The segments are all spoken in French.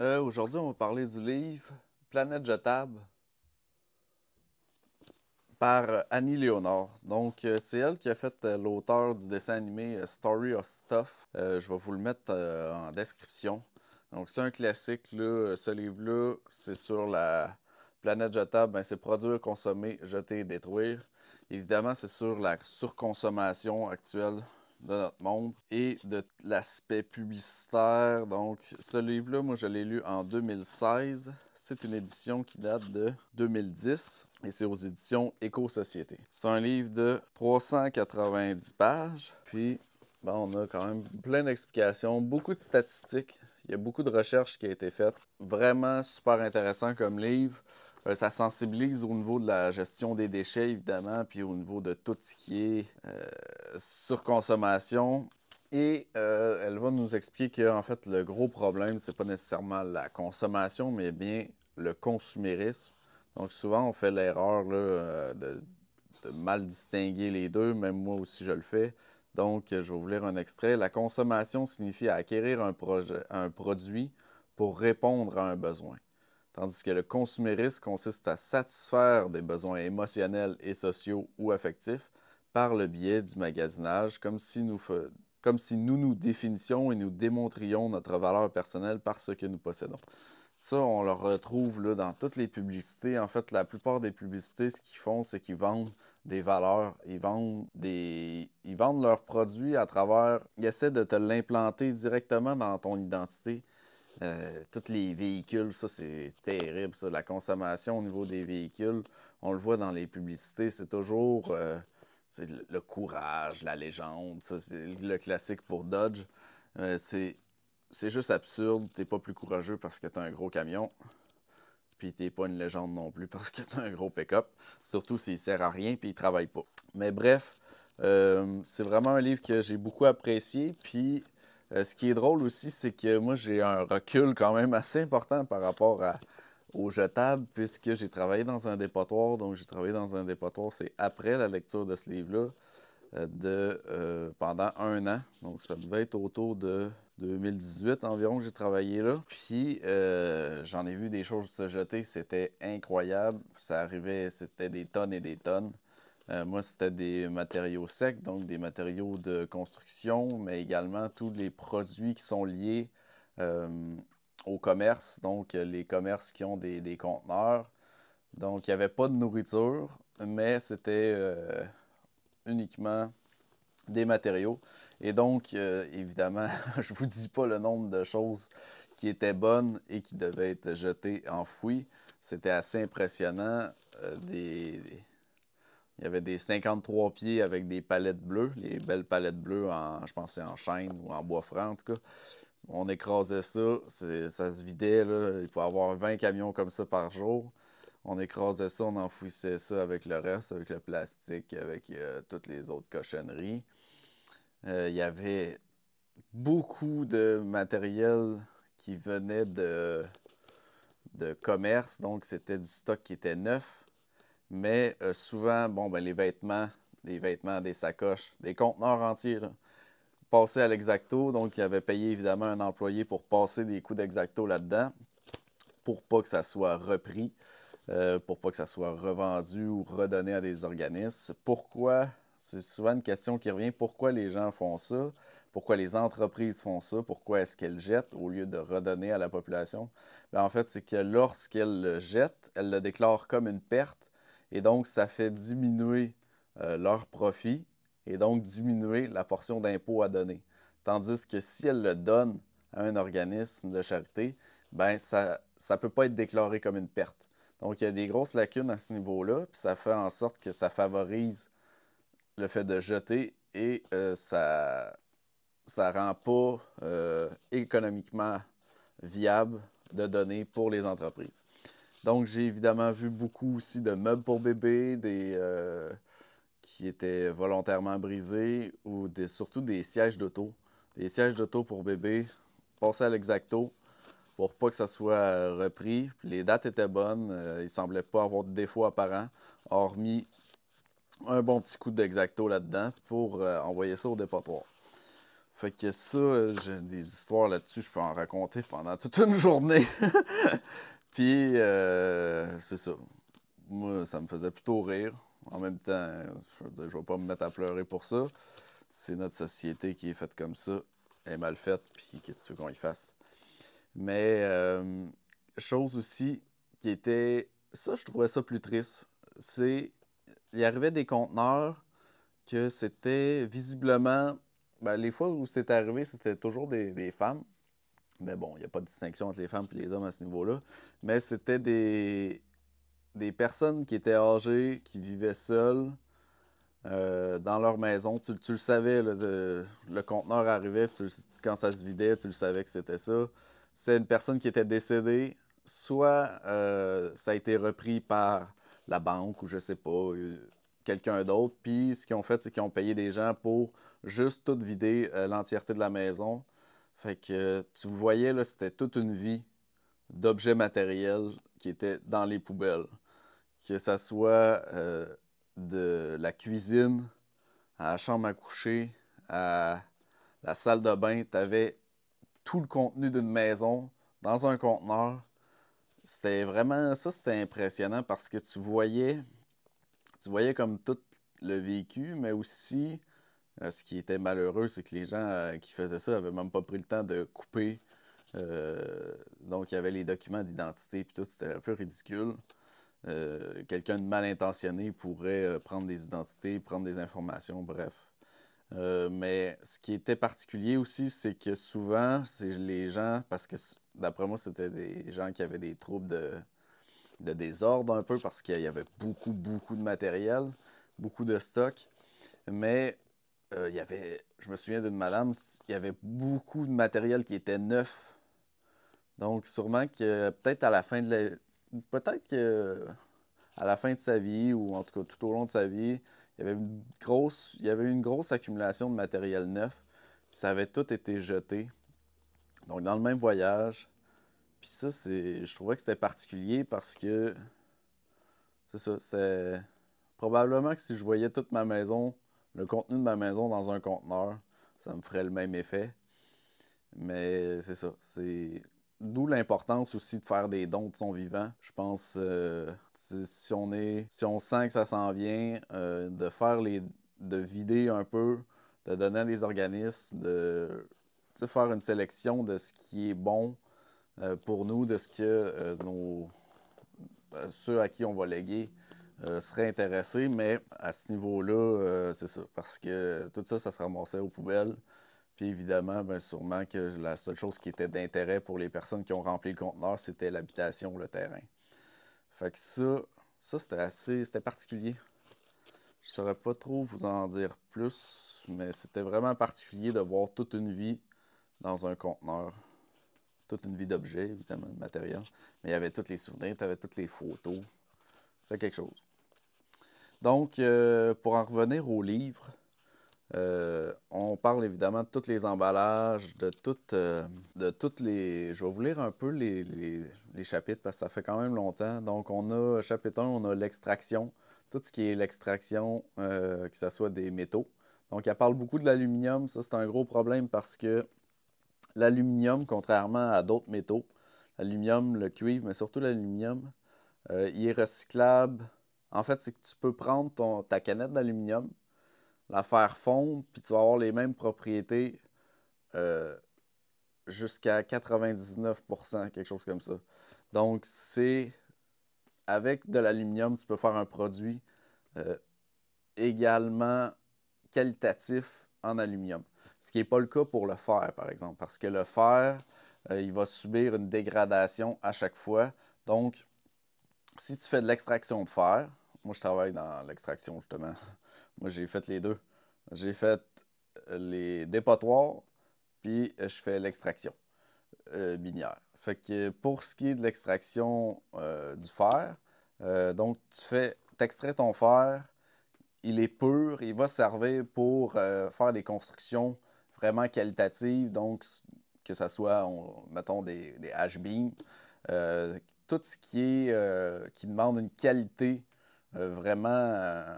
Euh, aujourd'hui, on va parler du livre Planète jetable par Annie Léonard. Donc, euh, c'est elle qui a fait euh, l'auteur du dessin animé Story of Stuff. je vais vous le mettre en description. Donc, c'est un classique, là. ce livre-là, c'est sur la planète jetable. Ben, c'est produire, consommer, jeter, détruire. Évidemment, c'est sur la surconsommation actuelle de notre monde et de l'aspect publicitaire. Donc, ce livre-là, moi, je l'ai lu en 2016. C'est une édition qui date de 2010 et c'est aux éditions Éco-Société. C'est un livre de 390 pages. Puis, ben, on a quand même plein d'explications, beaucoup de statistiques. Il y a beaucoup de recherches qui a été faites. Vraiment super intéressant comme livre. Euh, ça sensibilise au niveau de la gestion des déchets, évidemment, puis au niveau de tout ce qui est euh, surconsommation. Et euh, elle va nous expliquer qu'en fait, le gros problème, ce n'est pas nécessairement la consommation, mais bien le consumérisme. Donc, souvent, on fait l'erreur de, mal distinguer les deux. Même moi aussi, je le fais. Donc, je vais vous lire un extrait. La consommation signifie acquérir un produit pour répondre à un besoin tandis que le consumérisme consiste à satisfaire des besoins émotionnels et sociaux ou affectifs par le biais du magasinage, comme si nous, nous, nous définissions et nous démontrions notre valeur personnelle par ce que nous possédons. Ça, on le retrouve dans toutes les publicités. En fait, la plupart des publicités, ce qu'ils font, c'est qu'ils vendent des valeurs. Ils vendent, ils vendent leurs produits à travers... Ils essaient de te l'implanter directement dans ton identité. Euh, tous les véhicules, ça c'est terrible, ça. La consommation au niveau des véhicules, on le voit dans les publicités, c'est toujours euh, le courage, la légende, ça, le classique pour Dodge. Euh, c'est juste absurde, t'es pas plus courageux parce que t'as un gros camion, puis t'es pas une légende non plus parce que t'as un gros pick-up, surtout s'il sert à rien puis il travaille pas. Mais bref, c'est vraiment un livre que j'ai beaucoup apprécié, puis euh, ce qui est drôle aussi, c'est que moi, j'ai un recul quand même assez important par rapport au jetable, puisque j'ai travaillé dans un dépotoir. Donc, j'ai travaillé dans un dépotoir, c'est après la lecture de ce livre-là, euh, de, euh, pendant un an. Donc, ça devait être autour de 2018 environ que j'ai travaillé là. Puis, j'en ai vu des choses se jeter, c'était incroyable. Ça arrivait, c'était des tonnes et des tonnes. Euh, moi, c'était des matériaux secs, donc des matériaux de construction, mais également tous les produits qui sont liés euh, au commerce, donc euh, les commerces qui ont des, conteneurs. Donc, il n'y avait pas de nourriture, mais c'était uniquement des matériaux. Et donc, évidemment, je ne vous dis pas le nombre de choses qui étaient bonnes et qui devaient être jetées, enfouies. C'était assez impressionnant. des, il y avait des 53 pieds avec des palettes bleues, les belles palettes bleues, en, je pensais en chêne ou en bois franc en tout cas. On écrasait ça, ça se vidait, là. il pouvait avoir 20 camions comme ça par jour. On écrasait ça, on enfouissait ça avec le reste, avec le plastique, avec euh, toutes les autres cochonneries. Euh, il y avait beaucoup de matériel qui venait de commerce, donc c'était du stock qui était neuf mais euh, souvent, bon, ben, les vêtements, des vêtements, des sacoches, des conteneurs entiers, là, passaient à l'exacto. Donc, il avait payé évidemment un employé pour passer des coups d'exacto là-dedans pour pas que ça soit repris, euh, pour pas que ça soit revendu ou redonné à des organismes. Pourquoi? C'est souvent une question qui revient. Pourquoi les gens font ça? Pourquoi les entreprises font ça? Pourquoi est-ce qu'elles jettent au lieu de redonner à la population? Bien, en fait, c'est que lorsqu'elles le jettent, elles le déclarent comme une perte et donc, ça fait diminuer euh, leur profit et donc diminuer la portion d'impôt à donner. Tandis que si elle le donne à un organisme de charité, ben ça ne peut pas être déclaré comme une perte. Donc, il y a des grosses lacunes à ce niveau-là, puis ça fait en sorte que ça favorise le fait de jeter et euh, ça ça rend pas euh, économiquement viable de donner pour les entreprises. Donc, j'ai évidemment vu beaucoup aussi de meubles pour bébés, des, euh, qui étaient volontairement brisés, ou surtout des sièges d'auto. Des sièges d'auto pour bébés, passés à l'exacto pour pas que ça soit euh, repris. les dates étaient bonnes. ils euh, il semblait pas avoir de défaut apparent, hormis un bon petit coup d'exacto là-dedans pour envoyer ça au dépotoir. Fait que ça, j'ai des histoires là-dessus, je peux en raconter pendant toute une journée. Puis, euh, c'est ça. Moi, ça me faisait plutôt rire. En même temps, je veux dire, je vais pas me mettre à pleurer pour ça. C'est notre société qui est faite comme ça. Elle est mal faite, puis qu'est-ce qu'on y fasse? Mais, euh, chose aussi qui était. Ça, je trouvais ça plus triste. C'est. Il arrivait des conteneurs que c'était visiblement. Ben, les fois où c'était arrivé, c'était toujours des femmes mais bon, il n'y a pas de distinction entre les femmes et les hommes à ce niveau-là. Mais c'était des, personnes qui étaient âgées, qui vivaient seules euh, dans leur maison. Tu, le savais, le conteneur arrivait, quand ça se vidait, tu le savais que c'était ça. C'est une personne qui était décédée. Soit euh, ça a été repris par la banque ou je sais pas, euh, quelqu'un d'autre. Puis ce qu'ils ont fait, c'est qu'ils ont payé des gens pour juste tout vider l'entièreté de la maison fait que euh, tu voyais, là, c'était toute une vie d'objets matériels qui étaient dans les poubelles. Que ça soit euh, de la cuisine à la chambre à coucher, à la salle de bain, tu avais tout le contenu d'une maison dans un conteneur. C'était vraiment ça, c'était impressionnant parce que tu voyais, tu voyais comme tout le vécu, mais aussi euh, ce qui était malheureux, c'est que les gens euh, qui faisaient ça n'avaient même pas pris le temps de couper. Euh, donc, il y avait les documents d'identité, puis tout, c'était un peu ridicule. quelqu'un de mal intentionné pourrait prendre des identités, prendre des informations, bref. mais ce qui était particulier aussi, c'est que souvent, c'est les gens, parce que d'après moi, c'était des gens qui avaient des troubles de, de désordre un peu, parce qu'il y avait beaucoup, beaucoup de matériel, beaucoup de stock. Mais euh, y avait, je me souviens d'une madame, il y avait beaucoup de matériel qui était neuf. Donc, sûrement que peut-être à la fin de Peut-être à la fin de sa vie, ou en tout cas tout au long de sa vie, il y avait une grosse, il y avait une grosse accumulation de matériel neuf, puis ça avait tout été jeté. Donc, dans le même voyage. Puis ça, c'est, je trouvais que c'était particulier parce que... C'est ça, c'est... Probablement que si je voyais toute ma maison le contenu de ma maison dans un conteneur, ça me ferait le même effet. Mais c'est ça. C'est d'où l'importance aussi de faire des dons de son vivant. Je pense euh, si, on est, si on sent que ça s'en vient, euh, de faire les, de vider un peu, de donner à des organismes, de faire une sélection de ce qui est bon euh, pour nous, de ce que nos ceux à qui on va léguer euh, serait intéressé, mais à ce niveau-là, euh, c'est ça, parce que tout ça, ça se ramassait aux poubelles. Puis évidemment, bien sûrement que la seule chose qui était d'intérêt pour les personnes qui ont rempli le conteneur, c'était l'habitation, le terrain. Fait que ça, ça c'était assez, c'était particulier. Je ne saurais pas trop vous en dire plus, mais c'était vraiment particulier de voir toute une vie dans un conteneur. Toute une vie d'objets, évidemment, de matériel. Mais il y avait tous les souvenirs, tu avais toutes les photos. C'est quelque chose. Donc, euh, pour en revenir au livre, euh, on parle évidemment de tous les emballages, de toutes, euh, de toutes les... Je vais vous lire un peu les, chapitres parce que ça fait quand même longtemps. Donc, on a, chapitre 1, on a l'extraction, tout ce qui est l'extraction, que ce soit des métaux. Donc, elle parle beaucoup de l'aluminium. Ça, c'est un gros problème parce que l'aluminium, contrairement à d'autres métaux, l'aluminium, le cuivre, mais surtout l'aluminium, euh, il est recyclable. En fait, c'est que tu peux prendre ta canette d'aluminium, la faire fondre, puis tu vas avoir les mêmes propriétés euh, jusqu'à 99%, quelque chose comme ça. Donc, c'est avec de l'aluminium, tu peux faire un produit euh, également qualitatif en aluminium. Ce qui n'est pas le cas pour le fer, par exemple, parce que le fer, il va subir une dégradation à chaque fois. Donc, si tu fais de l'extraction de fer, moi je travaille dans l'extraction justement. moi j'ai fait les deux. J'ai fait euh, les dépotoirs, puis euh, je fais l'extraction binaire. Euh, fait que pour ce qui est de l'extraction du fer, donc tu fais, extrais ton fer, il est pur, il va servir pour faire des constructions vraiment qualitatives, donc que ce soit, mettons, des, des beams, tout ce qui euh, qui demande une qualité euh, vraiment euh,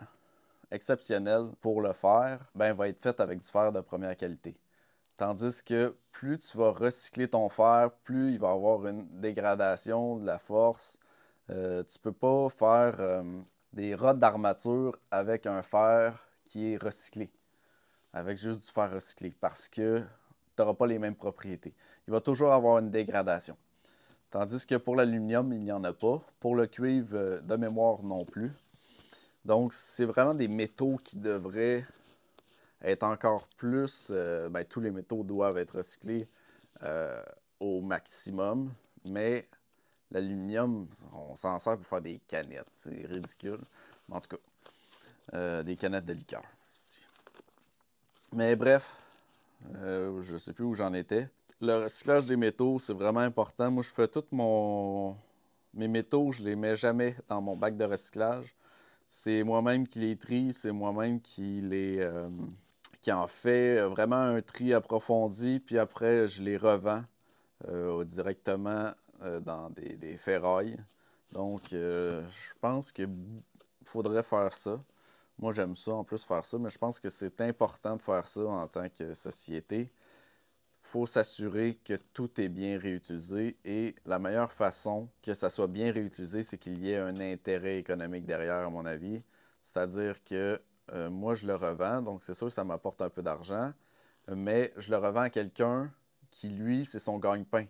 exceptionnelle pour le faire, ben, va être fait avec du fer de première qualité. Tandis que plus tu vas recycler ton fer, plus il va avoir une dégradation de la force. tu ne peux pas faire des rods d'armature avec un fer qui est recyclé, avec juste du fer recyclé, parce que tu n'auras pas les mêmes propriétés. Il va toujours avoir une dégradation. Tandis que pour l'aluminium, il n'y en a pas. Pour le cuivre, euh, de mémoire non plus. Donc, c'est vraiment des métaux qui devraient être encore plus. Euh, ben, tous les métaux doivent être recyclés euh, au maximum. Mais l'aluminium, on s'en sert pour faire des canettes. C'est ridicule. Mais en tout cas, des canettes de liqueur. Mais bref, je ne sais plus où j'en étais le recyclage des métaux, c'est vraiment important. Moi, je fais tous Mes métaux, je les mets jamais dans mon bac de recyclage. C'est moi-même qui les trie, c'est moi-même qui euh, en fait vraiment un tri approfondi, puis après, je les revends euh, directement euh, dans des, des, ferrailles. Donc, je pense qu'il faudrait faire ça. Moi, j'aime ça, en plus, faire ça, mais je pense que c'est important de faire ça en tant que société faut s'assurer que tout est bien réutilisé et la meilleure façon que ça soit bien réutilisé, c'est qu'il y ait un intérêt économique derrière, à mon avis. C'est-à-dire que euh, moi, je le revends, donc c'est sûr que ça m'apporte un peu d'argent, mais je le revends à quelqu'un qui, lui, c'est son gagne-pain.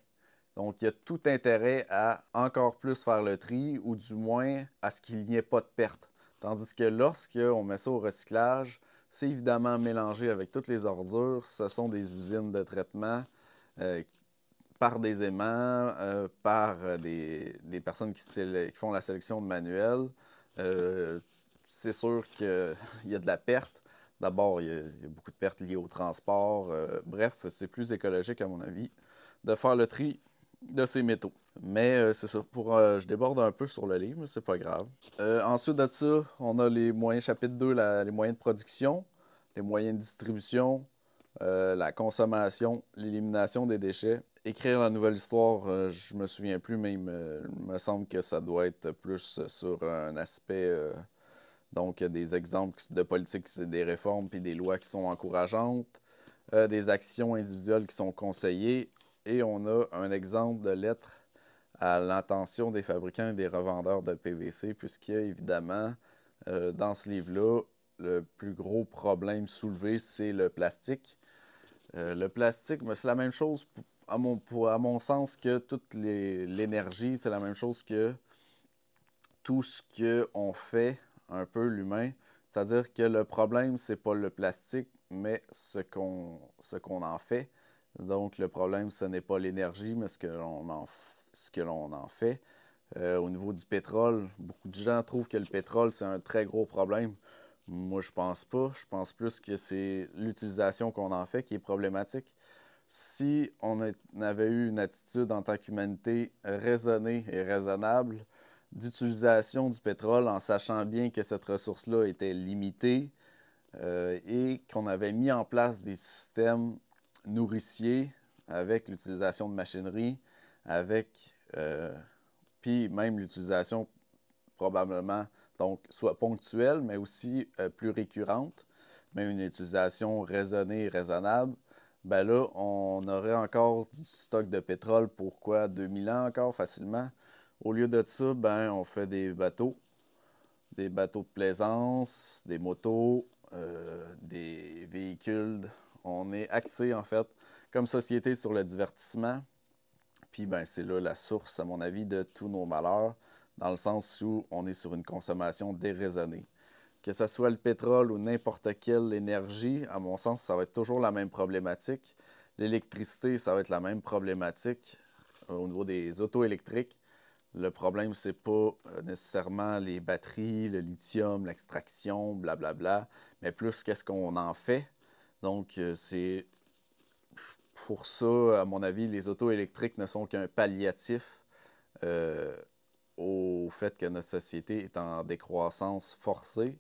Donc, il y a tout intérêt à encore plus faire le tri ou du moins à ce qu'il n'y ait pas de perte. Tandis que lorsqu'on met ça au recyclage, c'est évidemment mélangé avec toutes les ordures. Ce sont des usines de traitement euh, par des aimants, euh, par euh, des, personnes qui, font la sélection de manuels. c'est sûr qu'il y a de la perte. D'abord, il y, a beaucoup de pertes liées au transport. bref, c'est plus écologique, à mon avis, de faire le tri de ces métaux. Mais euh, c'est ça. Pour, euh, je déborde un peu sur le livre, mais c'est pas grave. Euh, ensuite de ça, on a les moyens, chapitre 2, les moyens de production, les moyens de distribution, la consommation, l'élimination des déchets. Écrire la nouvelle histoire, je me souviens plus, mais il me, semble que ça doit être plus sur un aspect. donc, des exemples de politiques, des réformes, puis des lois qui sont encourageantes, des actions individuelles qui sont conseillées, et on a un exemple de lettre à l'intention des fabricants et des revendeurs de PVC, puisque, évidemment euh, dans ce livre-là le plus gros problème soulevé, c'est le plastique. Euh, le plastique, mais ben, c'est la même chose à mon, sens que toute l'énergie, c'est la même chose que tout ce qu'on fait, un peu l'humain. C'est-à-dire que le problème, n'est pas le plastique, mais ce qu'on en fait. Donc, le problème, ce n'est pas l'énergie, mais ce que l'on en, fait. Euh, au niveau du pétrole, beaucoup de gens trouvent que le pétrole, c'est un très gros problème. Moi, je pense pas. Je pense plus que c'est l'utilisation qu'on en fait qui est problématique. Si on avait eu une attitude en tant qu'humanité raisonnée et raisonnable d'utilisation du pétrole en sachant bien que cette ressource-là était limitée euh, et qu'on avait mis en place des systèmes nourricier, avec l'utilisation de machinerie, avec euh, puis même l'utilisation probablement donc soit ponctuelle, mais aussi euh, plus récurrente, mais une utilisation raisonnée et raisonnable, ben là, on aurait encore du stock de pétrole pour quoi 2000 ans encore facilement. Au lieu de ça, ben on fait des bateaux, des bateaux de plaisance, des motos, euh, des véhicules on est axé, en fait, comme société sur le divertissement. Puis, ben, c'est là la source, à mon avis, de tous nos malheurs, dans le sens où on est sur une consommation déraisonnée. Que ce soit le pétrole ou n'importe quelle énergie, à mon sens, ça va être toujours la même problématique. L'électricité, ça va être la même problématique euh, au niveau des autos électriques. Le problème, c'est pas euh, nécessairement les batteries, le lithium, l'extraction, blablabla, mais plus qu'est-ce qu'on en fait donc, euh, c'est pour ça, à mon avis, les autos électriques ne sont qu'un palliatif euh, au fait que notre société est en décroissance forcée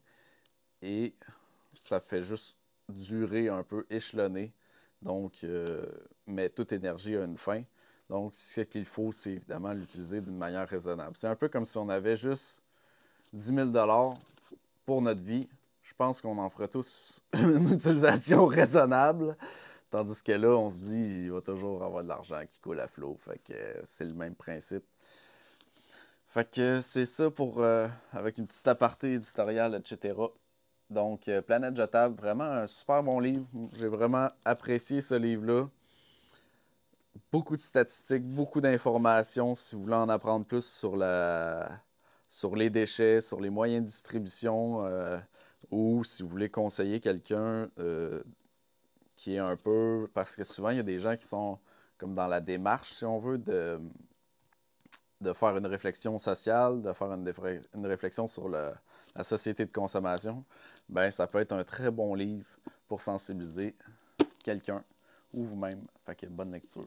et ça fait juste durer un peu, échelonné. Donc, euh, mais toute énergie a une fin. Donc, ce qu'il faut, c'est évidemment l'utiliser d'une manière raisonnable. C'est un peu comme si on avait juste 10 000 pour notre vie, je pense qu'on en fera tous une utilisation raisonnable. Tandis que là, on se dit, il va toujours avoir de l'argent qui coule à flot. Fait que euh, c'est le même principe. Fait que euh, c'est ça pour, euh, avec une petite aparté éditoriale, etc. Donc, Planète Jetable, vraiment un super bon livre. J'ai vraiment apprécié ce livre-là. Beaucoup de statistiques, beaucoup d'informations. Si vous voulez en apprendre plus sur, la... sur les déchets, sur les moyens de distribution, ou si vous voulez conseiller quelqu'un euh, qui est un peu. Parce que souvent, il y a des gens qui sont comme dans la démarche, si on veut, de, faire une réflexion sociale, de faire une, réflexion sur la société de consommation. Ben, ça peut être un très bon livre pour sensibiliser quelqu'un ou vous-même. Fait que bonne lecture.